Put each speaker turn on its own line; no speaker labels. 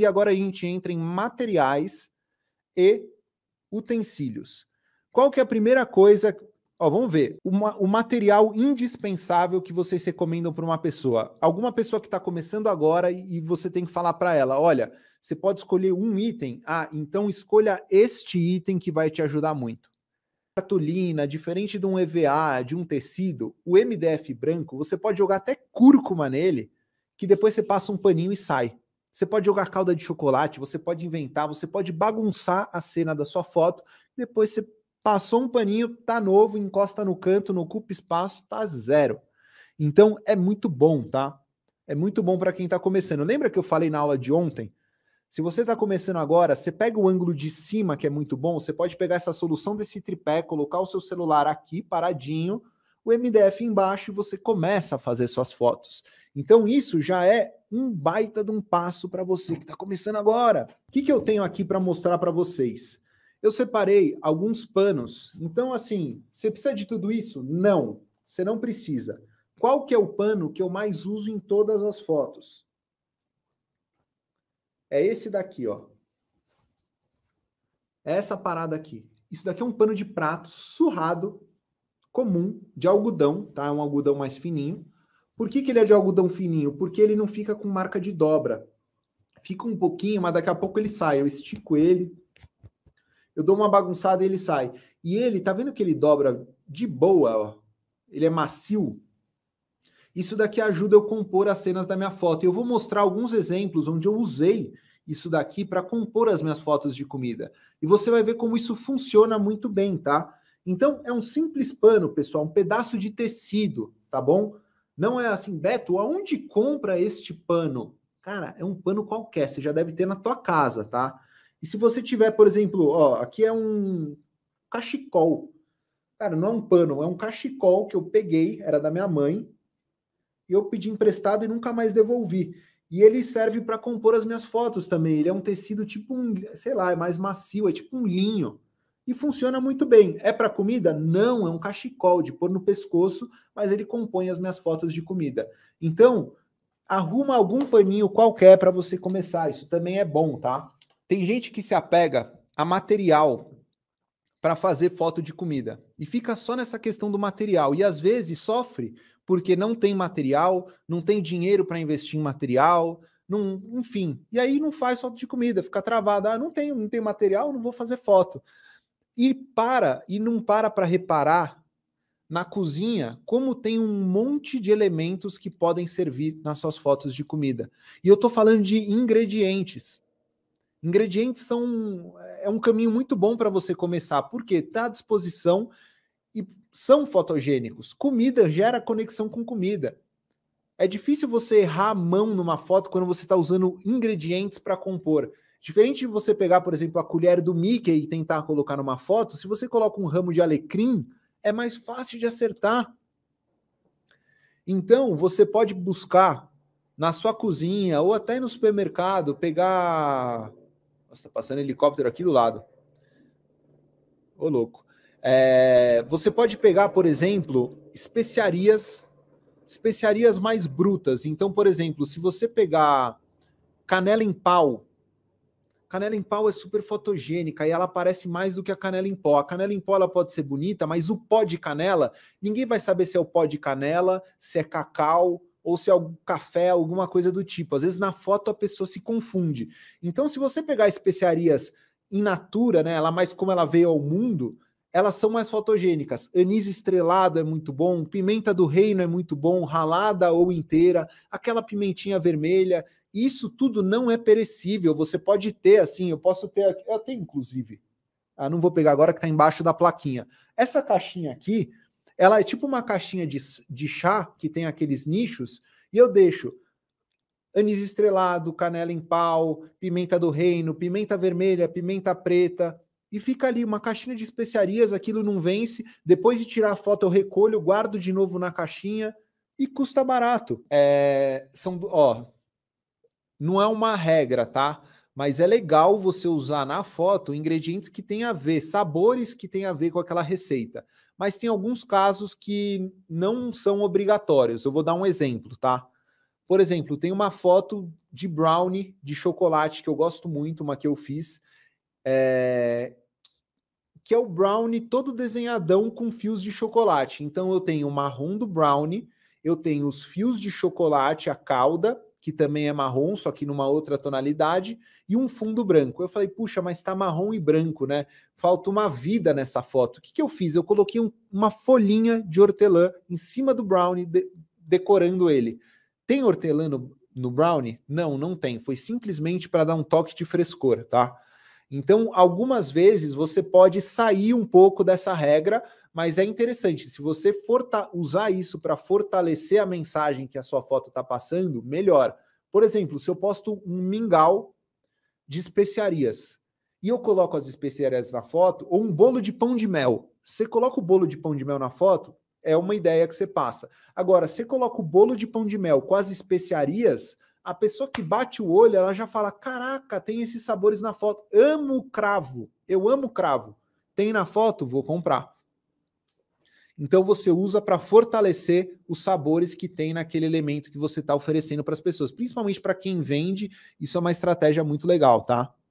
E agora a gente entra em materiais e utensílios. Qual que é a primeira coisa? Ó, vamos ver. Uma, o material indispensável que vocês recomendam para uma pessoa. Alguma pessoa que está começando agora e, e você tem que falar para ela: olha, você pode escolher um item. Ah, então escolha este item que vai te ajudar muito. Cartolina, diferente de um EVA, de um tecido, o MDF branco, você pode jogar até cúrcuma nele, que depois você passa um paninho e sai. Você pode jogar calda de chocolate, você pode inventar, você pode bagunçar a cena da sua foto. Depois você passou um paninho, tá novo, encosta no canto, não ocupa espaço, tá zero. Então é muito bom, tá? É muito bom para quem está começando. Lembra que eu falei na aula de ontem? Se você está começando agora, você pega o ângulo de cima, que é muito bom, você pode pegar essa solução desse tripé, colocar o seu celular aqui paradinho, o MDF embaixo e você começa a fazer suas fotos. Então isso já é um baita de um passo para você que está começando agora. O que, que eu tenho aqui para mostrar para vocês? Eu separei alguns panos. Então assim, você precisa de tudo isso? Não, você não precisa. Qual que é o pano que eu mais uso em todas as fotos? É esse daqui, ó. É essa parada aqui. Isso daqui é um pano de prato surrado comum de algodão, tá? É um algodão mais fininho. Por que, que ele é de algodão fininho? Porque ele não fica com marca de dobra. Fica um pouquinho, mas daqui a pouco ele sai. Eu estico ele, eu dou uma bagunçada e ele sai. E ele, tá vendo que ele dobra de boa, ó? Ele é macio. Isso daqui ajuda eu compor as cenas da minha foto. Eu vou mostrar alguns exemplos onde eu usei isso daqui para compor as minhas fotos de comida. E você vai ver como isso funciona muito bem, tá? Então, é um simples pano, pessoal, um pedaço de tecido, tá bom? Não é assim, Beto, aonde compra este pano? Cara, é um pano qualquer, você já deve ter na tua casa, tá? E se você tiver, por exemplo, ó, aqui é um cachecol. Cara, não é um pano, é um cachecol que eu peguei, era da minha mãe, e eu pedi emprestado e nunca mais devolvi. E ele serve para compor as minhas fotos também. Ele é um tecido tipo um, sei lá, é mais macio, é tipo um linho e funciona muito bem. É para comida? Não, é um cachecol de pôr no pescoço, mas ele compõe as minhas fotos de comida. Então, arruma algum paninho qualquer para você começar. Isso também é bom, tá? Tem gente que se apega a material para fazer foto de comida e fica só nessa questão do material e às vezes sofre porque não tem material, não tem dinheiro para investir em material, não, enfim. E aí não faz foto de comida, fica travado, ah, não tenho, não tenho material, não vou fazer foto e para e não para para reparar na cozinha como tem um monte de elementos que podem servir nas suas fotos de comida. E eu estou falando de ingredientes. Ingredientes são é um caminho muito bom para você começar, porque está à disposição e são fotogênicos. Comida gera conexão com comida. É difícil você errar a mão numa foto quando você está usando ingredientes para compor. Diferente de você pegar, por exemplo, a colher do Mickey e tentar colocar numa foto, se você coloca um ramo de alecrim, é mais fácil de acertar. Então, você pode buscar na sua cozinha ou até no supermercado pegar. Nossa, tá passando helicóptero aqui do lado. Ô, louco. É... você pode pegar, por exemplo, especiarias, especiarias mais brutas. Então, por exemplo, se você pegar canela em pau, Canela em pau é super fotogênica e ela aparece mais do que a canela em pó. A canela em pó ela pode ser bonita, mas o pó de canela, ninguém vai saber se é o pó de canela, se é cacau, ou se é algum café, alguma coisa do tipo. Às vezes na foto a pessoa se confunde. Então, se você pegar especiarias in natura, né, ela mais como ela veio ao mundo, elas são mais fotogênicas. Anis estrelado é muito bom, pimenta do reino é muito bom, ralada ou inteira, aquela pimentinha vermelha. Isso tudo não é perecível. Você pode ter assim, eu posso ter aqui, eu tenho inclusive. Ah, não vou pegar agora que está embaixo da plaquinha. Essa caixinha aqui, ela é tipo uma caixinha de, de chá que tem aqueles nichos, e eu deixo anis estrelado, canela em pau, pimenta do reino, pimenta vermelha, pimenta preta, e fica ali uma caixinha de especiarias, aquilo não vence. Depois de tirar a foto, eu recolho, guardo de novo na caixinha e custa barato. É, são, ó, não é uma regra, tá? Mas é legal você usar na foto ingredientes que têm a ver, sabores que têm a ver com aquela receita. Mas tem alguns casos que não são obrigatórios. Eu vou dar um exemplo, tá? Por exemplo, tem uma foto de brownie de chocolate que eu gosto muito, uma que eu fiz, é... que é o brownie todo desenhadão com fios de chocolate. Então eu tenho o marrom do brownie, eu tenho os fios de chocolate, a calda, que também é marrom, só que numa outra tonalidade, e um fundo branco. Eu falei, puxa, mas está marrom e branco, né? Falta uma vida nessa foto. O que, que eu fiz? Eu coloquei um, uma folhinha de hortelã em cima do brownie, de, decorando ele. Tem hortelã no, no brownie? Não, não tem. Foi simplesmente para dar um toque de frescor, tá? Então, algumas vezes você pode sair um pouco dessa regra, mas é interessante. Se você usar isso para fortalecer a mensagem que a sua foto está passando, melhor. Por exemplo, se eu posto um mingau de especiarias e eu coloco as especiarias na foto, ou um bolo de pão de mel. Você coloca o bolo de pão de mel na foto, é uma ideia que você passa. Agora, você coloca o bolo de pão de mel com as especiarias, a pessoa que bate o olho, ela já fala: caraca, tem esses sabores na foto. Amo cravo. Eu amo cravo. Tem na foto? Vou comprar. Então você usa para fortalecer os sabores que tem naquele elemento que você está oferecendo para as pessoas, principalmente para quem vende. Isso é uma estratégia muito legal, tá?